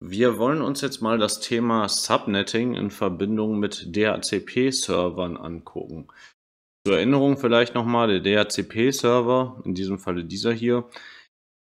Wir wollen uns jetzt mal das Thema Subnetting in Verbindung mit DHCP-Servern angucken. Zur Erinnerung vielleicht nochmal, der DHCP-Server, in diesem Falle dieser hier,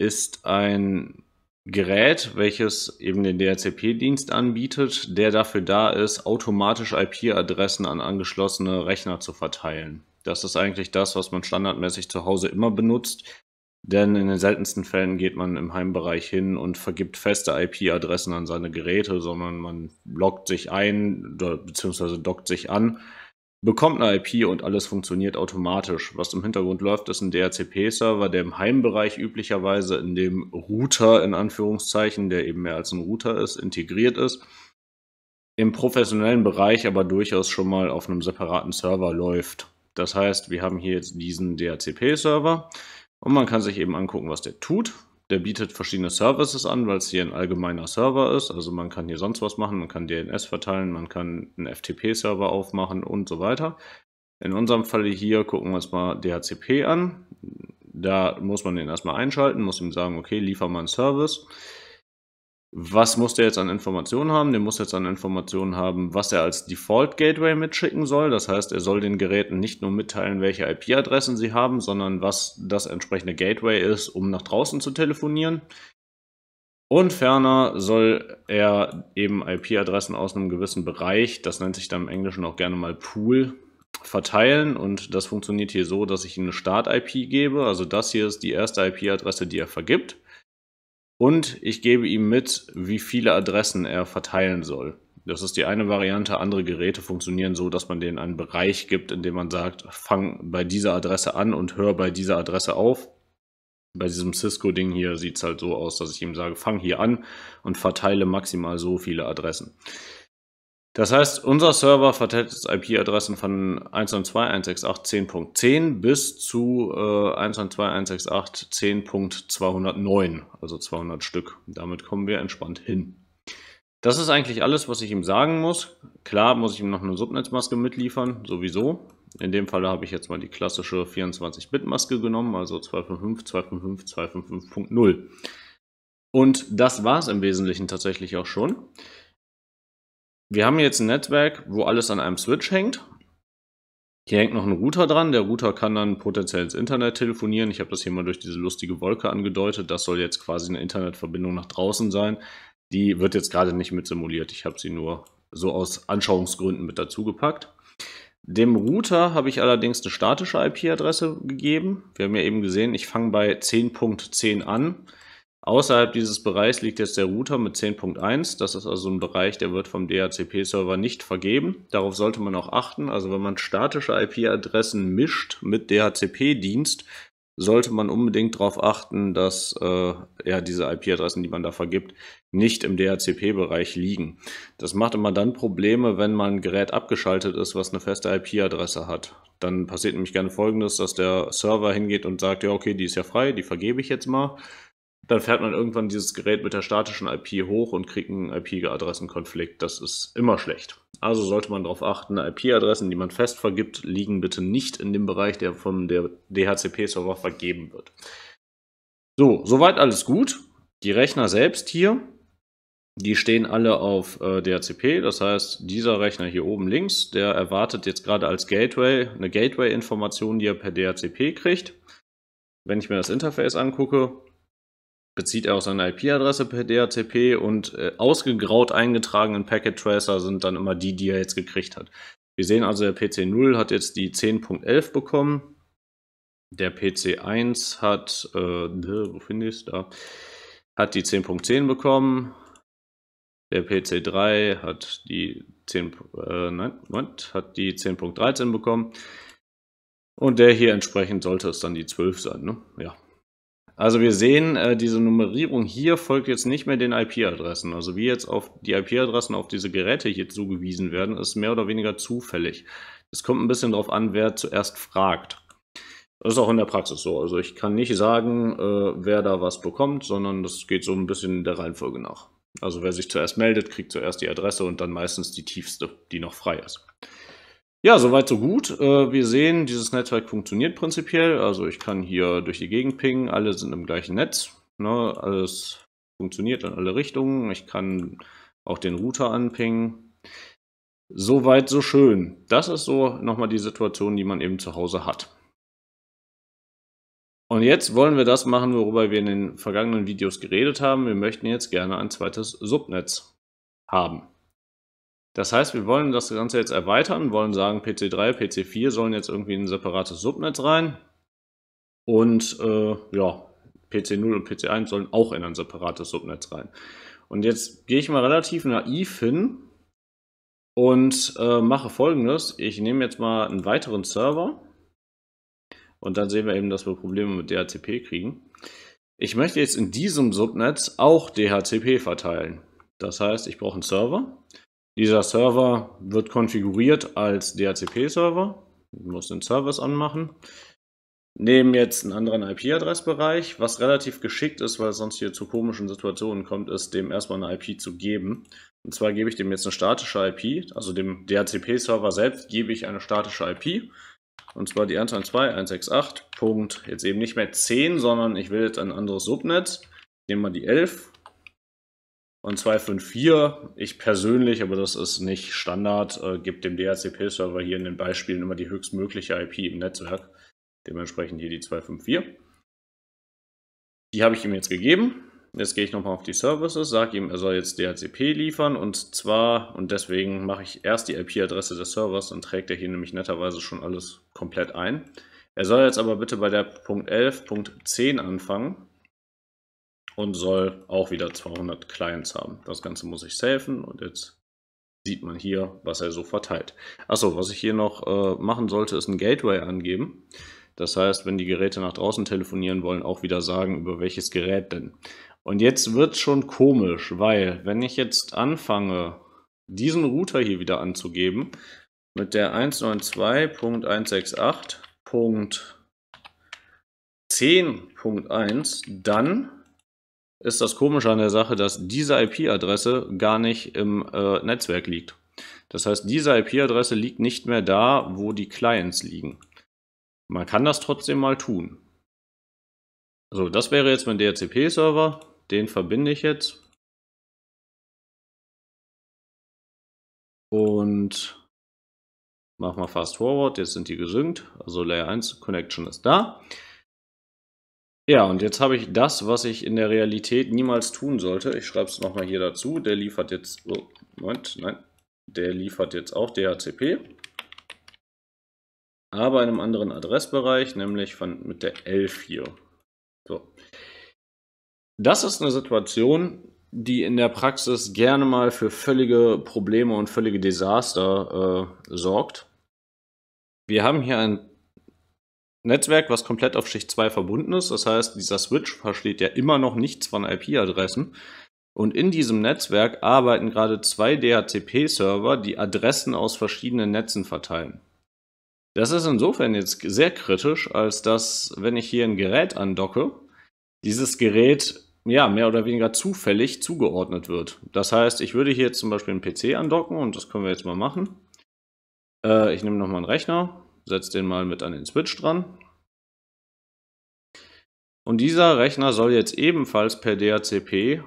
ist ein Gerät, welches eben den DHCP-Dienst anbietet, der dafür da ist, automatisch IP-Adressen an angeschlossene Rechner zu verteilen. Das ist eigentlich das, was man standardmäßig zu Hause immer benutzt. Denn in den seltensten Fällen geht man im Heimbereich hin und vergibt feste IP-Adressen an seine Geräte, sondern man loggt sich ein bzw. dockt sich an, bekommt eine IP und alles funktioniert automatisch. Was im Hintergrund läuft, ist ein DHCP-Server, der im Heimbereich üblicherweise in dem Router in Anführungszeichen, der eben mehr als ein Router ist, integriert ist. Im professionellen Bereich aber durchaus schon mal auf einem separaten Server läuft. Das heißt, wir haben hier jetzt diesen DHCP-Server. Und man kann sich eben angucken, was der tut. Der bietet verschiedene Services an, weil es hier ein allgemeiner Server ist. Also man kann hier sonst was machen, man kann DNS verteilen, man kann einen FTP-Server aufmachen und so weiter. In unserem Falle hier gucken wir uns mal DHCP an. Da muss man den erstmal einschalten, muss ihm sagen, okay, liefer mal einen Service was muss der jetzt an Informationen haben? Der muss jetzt an Informationen haben, was er als Default Gateway mitschicken soll. Das heißt, er soll den Geräten nicht nur mitteilen, welche IP-Adressen sie haben, sondern was das entsprechende Gateway ist, um nach draußen zu telefonieren. Und ferner soll er eben IP-Adressen aus einem gewissen Bereich, das nennt sich dann im Englischen auch gerne mal Pool, verteilen. Und das funktioniert hier so, dass ich ihm eine Start-IP gebe. Also das hier ist die erste IP-Adresse, die er vergibt. Und ich gebe ihm mit, wie viele Adressen er verteilen soll. Das ist die eine Variante. Andere Geräte funktionieren so, dass man denen einen Bereich gibt, in dem man sagt, fang bei dieser Adresse an und hör bei dieser Adresse auf. Bei diesem Cisco-Ding hier sieht es halt so aus, dass ich ihm sage, fang hier an und verteile maximal so viele Adressen. Das heißt, unser Server verteilt IP-Adressen von 112.168.10.10 bis zu äh, 112.168.10.209, also 200 Stück. Damit kommen wir entspannt hin. Das ist eigentlich alles, was ich ihm sagen muss. Klar muss ich ihm noch eine Subnetzmaske mitliefern, sowieso. In dem Fall habe ich jetzt mal die klassische 24-Bit-Maske genommen, also 255, 255, 255.0. Und das war es im Wesentlichen tatsächlich auch schon wir haben jetzt ein Netzwerk, wo alles an einem Switch hängt. Hier hängt noch ein Router dran. Der Router kann dann potenziell ins Internet telefonieren. Ich habe das hier mal durch diese lustige Wolke angedeutet. Das soll jetzt quasi eine Internetverbindung nach draußen sein. Die wird jetzt gerade nicht mit simuliert. Ich habe sie nur so aus Anschauungsgründen mit dazu gepackt. Dem Router habe ich allerdings eine statische IP-Adresse gegeben. Wir haben ja eben gesehen, ich fange bei 10.10 .10 an. Außerhalb dieses Bereichs liegt jetzt der Router mit 10.1. Das ist also ein Bereich, der wird vom DHCP-Server nicht vergeben. Darauf sollte man auch achten. Also wenn man statische IP-Adressen mischt mit DHCP-Dienst, sollte man unbedingt darauf achten, dass äh, ja, diese IP-Adressen, die man da vergibt, nicht im DHCP-Bereich liegen. Das macht immer dann Probleme, wenn mal ein Gerät abgeschaltet ist, was eine feste IP-Adresse hat. Dann passiert nämlich gerne Folgendes, dass der Server hingeht und sagt, ja okay, die ist ja frei, die vergebe ich jetzt mal dann fährt man irgendwann dieses Gerät mit der statischen IP hoch und kriegt einen IP-Adressenkonflikt. Das ist immer schlecht. Also sollte man darauf achten, IP-Adressen, die man fest vergibt, liegen bitte nicht in dem Bereich, der vom der DHCP-Server vergeben wird. So, soweit alles gut. Die Rechner selbst hier, die stehen alle auf äh, DHCP. Das heißt, dieser Rechner hier oben links, der erwartet jetzt gerade als Gateway eine Gateway-Information, die er per DHCP kriegt. Wenn ich mir das Interface angucke, bezieht er auch seine IP-Adresse per DHCP und äh, ausgegraut eingetragenen Packet Tracer sind dann immer die, die er jetzt gekriegt hat. Wir sehen also, der PC0 hat jetzt die 10.11 bekommen. Der PC1 hat, äh, wo finde ich es da? Hat die 10.10 bekommen. Der PC3 hat die 10, äh, nein, Moment, hat die 10.13 bekommen. Und der hier entsprechend sollte es dann die 12 sein, ne? Ja. Also wir sehen, äh, diese Nummerierung hier folgt jetzt nicht mehr den IP-Adressen. Also wie jetzt auf die IP-Adressen auf diese Geräte hier zugewiesen werden, ist mehr oder weniger zufällig. Es kommt ein bisschen darauf an, wer zuerst fragt. Das ist auch in der Praxis so. Also ich kann nicht sagen, äh, wer da was bekommt, sondern das geht so ein bisschen der Reihenfolge nach. Also wer sich zuerst meldet, kriegt zuerst die Adresse und dann meistens die tiefste, die noch frei ist. Ja, soweit so gut. Äh, wir sehen, dieses Netzwerk funktioniert prinzipiell. Also ich kann hier durch die Gegend pingen, alle sind im gleichen Netz. Ne, alles funktioniert in alle Richtungen. Ich kann auch den Router anpingen. Soweit so schön. Das ist so nochmal die Situation, die man eben zu Hause hat. Und jetzt wollen wir das machen, worüber wir in den vergangenen Videos geredet haben. Wir möchten jetzt gerne ein zweites Subnetz haben. Das heißt, wir wollen das Ganze jetzt erweitern, wollen sagen, PC3, PC4 sollen jetzt irgendwie in ein separates Subnetz rein. Und äh, ja, PC0 und PC1 sollen auch in ein separates Subnetz rein. Und jetzt gehe ich mal relativ naiv hin und äh, mache folgendes. Ich nehme jetzt mal einen weiteren Server und dann sehen wir eben, dass wir Probleme mit DHCP kriegen. Ich möchte jetzt in diesem Subnetz auch DHCP verteilen. Das heißt, ich brauche einen Server dieser Server wird konfiguriert als DHCP-Server. Muss den Service anmachen. Nehmen jetzt einen anderen IP-Adressbereich. Was relativ geschickt ist, weil es sonst hier zu komischen Situationen kommt, ist dem erstmal eine IP zu geben. Und zwar gebe ich dem jetzt eine statische IP, also dem DHCP-Server selbst gebe ich eine statische IP. Und zwar die 192.168. Jetzt eben nicht mehr 10, sondern ich will jetzt ein anderes Subnetz. Nehmen wir die 11 und 2.5.4, ich persönlich, aber das ist nicht Standard, äh, gibt dem DHCP-Server hier in den Beispielen immer die höchstmögliche IP im Netzwerk. Dementsprechend hier die 2.5.4. Die habe ich ihm jetzt gegeben. Jetzt gehe ich nochmal auf die Services, sage ihm, er soll jetzt DHCP liefern und zwar, und deswegen mache ich erst die IP-Adresse des Servers, dann trägt er hier nämlich netterweise schon alles komplett ein. Er soll jetzt aber bitte bei der Punkt .11.10 anfangen und soll auch wieder 200 Clients haben. Das Ganze muss ich safen und jetzt sieht man hier, was er so verteilt. Achso, was ich hier noch äh, machen sollte, ist ein Gateway angeben. Das heißt, wenn die Geräte nach draußen telefonieren wollen, auch wieder sagen, über welches Gerät denn. Und jetzt wird es schon komisch, weil wenn ich jetzt anfange, diesen Router hier wieder anzugeben, mit der 192.168.10.1, dann ist das Komische an der Sache, dass diese IP-Adresse gar nicht im äh, Netzwerk liegt. Das heißt, diese IP-Adresse liegt nicht mehr da, wo die Clients liegen. Man kann das trotzdem mal tun. So, das wäre jetzt mein DHCP-Server. Den verbinde ich jetzt. Und mach mal Fast Forward. Jetzt sind die gesynkt. Also Layer 1 Connection ist da. Ja, und jetzt habe ich das, was ich in der Realität niemals tun sollte. Ich schreibe es nochmal hier dazu. Der liefert jetzt, oh, Moment, nein, der liefert jetzt auch DHCP, aber in einem anderen Adressbereich, nämlich von, mit der 11 hier. So. Das ist eine Situation, die in der Praxis gerne mal für völlige Probleme und völlige Desaster äh, sorgt. Wir haben hier ein Netzwerk, was komplett auf Schicht 2 verbunden ist. Das heißt, dieser Switch versteht ja immer noch nichts von IP-Adressen. Und in diesem Netzwerk arbeiten gerade zwei DHCP-Server, die Adressen aus verschiedenen Netzen verteilen. Das ist insofern jetzt sehr kritisch, als dass, wenn ich hier ein Gerät andocke, dieses Gerät ja, mehr oder weniger zufällig zugeordnet wird. Das heißt, ich würde hier zum Beispiel einen PC andocken und das können wir jetzt mal machen. Äh, ich nehme nochmal einen Rechner setze den mal mit an den Switch dran. Und dieser Rechner soll jetzt ebenfalls per DHCP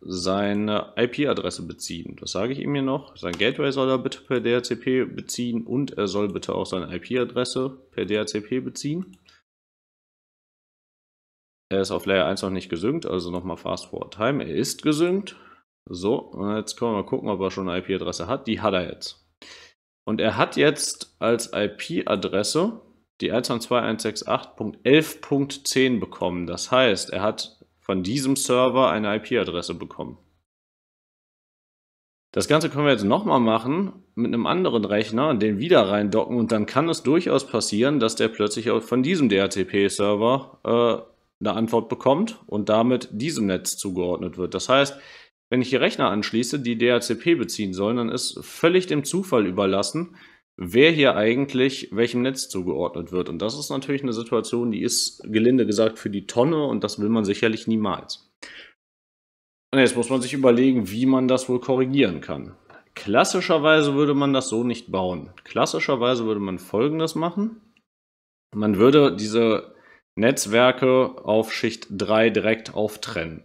seine IP-Adresse beziehen. Das sage ich ihm hier noch. Sein Gateway soll er bitte per DHCP beziehen und er soll bitte auch seine IP-Adresse per DHCP beziehen. Er ist auf Layer 1 noch nicht gesynkt, also nochmal Fast Forward Time. Er ist gesynkt. So, und jetzt können wir mal gucken, ob er schon eine IP-Adresse hat. Die hat er jetzt. Und er hat jetzt als IP-Adresse die 122.168.11.10 bekommen. Das heißt, er hat von diesem Server eine IP-Adresse bekommen. Das Ganze können wir jetzt nochmal machen mit einem anderen Rechner, den wieder reindocken und dann kann es durchaus passieren, dass der plötzlich auch von diesem DHCP-Server äh, eine Antwort bekommt und damit diesem Netz zugeordnet wird. Das heißt, wenn ich hier Rechner anschließe, die DHCP beziehen sollen, dann ist völlig dem Zufall überlassen, wer hier eigentlich welchem Netz zugeordnet wird. Und das ist natürlich eine Situation, die ist gelinde gesagt für die Tonne und das will man sicherlich niemals. Und jetzt muss man sich überlegen, wie man das wohl korrigieren kann. Klassischerweise würde man das so nicht bauen. Klassischerweise würde man Folgendes machen. Man würde diese Netzwerke auf Schicht 3 direkt auftrennen.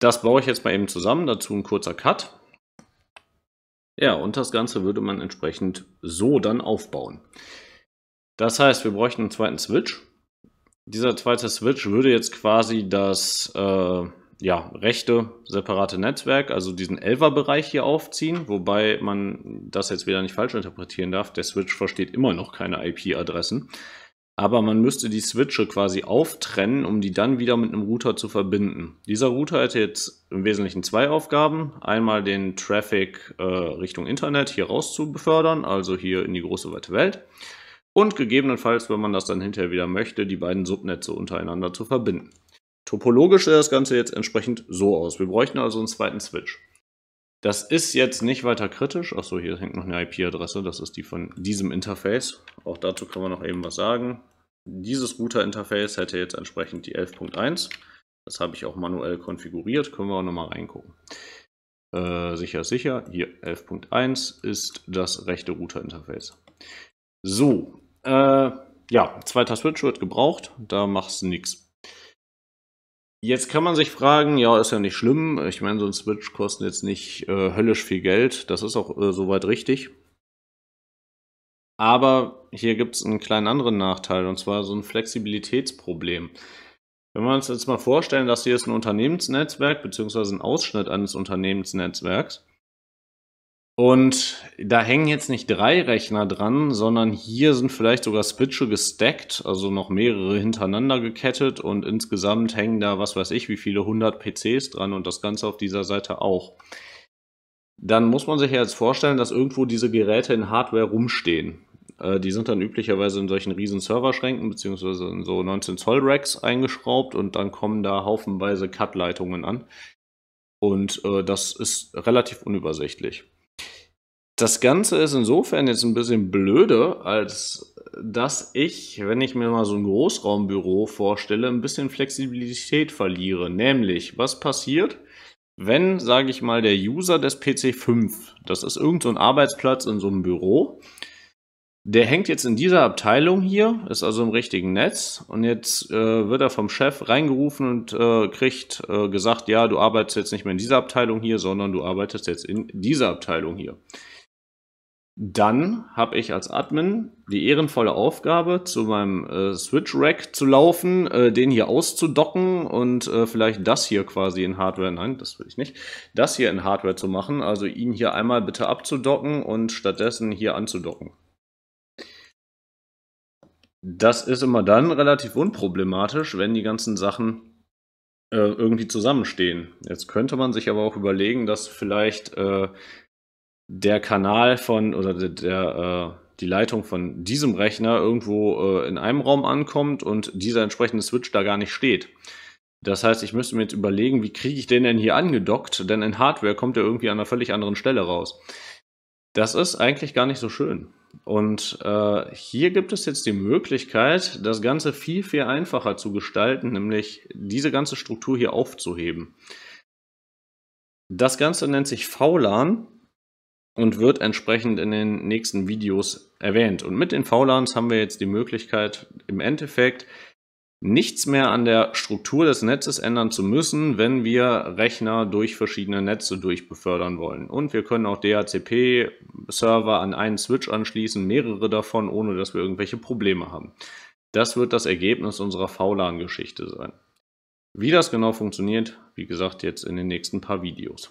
Das baue ich jetzt mal eben zusammen, dazu ein kurzer Cut. Ja, und das Ganze würde man entsprechend so dann aufbauen. Das heißt, wir bräuchten einen zweiten Switch. Dieser zweite Switch würde jetzt quasi das äh, ja, rechte separate Netzwerk, also diesen 11er Bereich hier aufziehen, wobei man das jetzt wieder nicht falsch interpretieren darf. Der Switch versteht immer noch keine IP-Adressen aber man müsste die Switche quasi auftrennen, um die dann wieder mit einem Router zu verbinden. Dieser Router hätte jetzt im Wesentlichen zwei Aufgaben. Einmal den Traffic äh, Richtung Internet hier raus zu befördern, also hier in die große weite Welt. Und gegebenenfalls, wenn man das dann hinterher wieder möchte, die beiden Subnetze untereinander zu verbinden. Topologisch sieht das Ganze jetzt entsprechend so aus. Wir bräuchten also einen zweiten Switch. Das ist jetzt nicht weiter kritisch. Achso, hier hängt noch eine IP-Adresse. Das ist die von diesem Interface. Auch dazu kann man noch eben was sagen. Dieses Router-Interface hätte jetzt entsprechend die 11.1. Das habe ich auch manuell konfiguriert. Können wir auch nochmal reingucken. Äh, sicher ist sicher. Hier 11.1 ist das rechte Router-Interface. So, äh, ja, zweiter Switch wird gebraucht. Da machst du nichts Jetzt kann man sich fragen, ja, ist ja nicht schlimm. Ich meine, so ein Switch kostet jetzt nicht äh, höllisch viel Geld. Das ist auch äh, soweit richtig. Aber hier gibt es einen kleinen anderen Nachteil, und zwar so ein Flexibilitätsproblem. Wenn wir uns jetzt mal vorstellen, dass hier ist ein Unternehmensnetzwerk beziehungsweise ein Ausschnitt eines Unternehmensnetzwerks und da hängen jetzt nicht drei Rechner dran, sondern hier sind vielleicht sogar Spitze gestackt, also noch mehrere hintereinander gekettet und insgesamt hängen da, was weiß ich, wie viele 100 PCs dran und das Ganze auf dieser Seite auch. Dann muss man sich ja jetzt vorstellen, dass irgendwo diese Geräte in Hardware rumstehen. Äh, die sind dann üblicherweise in solchen riesen Serverschränken bzw. in so 19 Zoll Racks eingeschraubt und dann kommen da haufenweise Cut-Leitungen an. Und äh, das ist relativ unübersichtlich. Das Ganze ist insofern jetzt ein bisschen blöde, als dass ich, wenn ich mir mal so ein Großraumbüro vorstelle, ein bisschen Flexibilität verliere. Nämlich, was passiert, wenn, sage ich mal, der User des PC5, das ist irgendein so Arbeitsplatz in so einem Büro, der hängt jetzt in dieser Abteilung hier, ist also im richtigen Netz und jetzt äh, wird er vom Chef reingerufen und äh, kriegt äh, gesagt, ja, du arbeitest jetzt nicht mehr in dieser Abteilung hier, sondern du arbeitest jetzt in dieser Abteilung hier. Dann habe ich als Admin die ehrenvolle Aufgabe, zu meinem äh, Switch-Rack zu laufen, äh, den hier auszudocken und äh, vielleicht das hier quasi in Hardware, nein, das will ich nicht, das hier in Hardware zu machen, also ihn hier einmal bitte abzudocken und stattdessen hier anzudocken. Das ist immer dann relativ unproblematisch, wenn die ganzen Sachen äh, irgendwie zusammenstehen. Jetzt könnte man sich aber auch überlegen, dass vielleicht äh, der Kanal von oder der, der äh, die Leitung von diesem Rechner irgendwo äh, in einem Raum ankommt und dieser entsprechende Switch da gar nicht steht. Das heißt, ich müsste mir jetzt überlegen, wie kriege ich den denn hier angedockt, denn in Hardware kommt er irgendwie an einer völlig anderen Stelle raus. Das ist eigentlich gar nicht so schön. Und äh, hier gibt es jetzt die Möglichkeit, das Ganze viel, viel einfacher zu gestalten, nämlich diese ganze Struktur hier aufzuheben. Das Ganze nennt sich VLAN und wird entsprechend in den nächsten Videos erwähnt. Und mit den VLANs haben wir jetzt die Möglichkeit, im Endeffekt nichts mehr an der Struktur des Netzes ändern zu müssen, wenn wir Rechner durch verschiedene Netze durchbefördern wollen. Und wir können auch DHCP-Server an einen Switch anschließen, mehrere davon, ohne dass wir irgendwelche Probleme haben. Das wird das Ergebnis unserer VLAN-Geschichte sein. Wie das genau funktioniert, wie gesagt, jetzt in den nächsten paar Videos.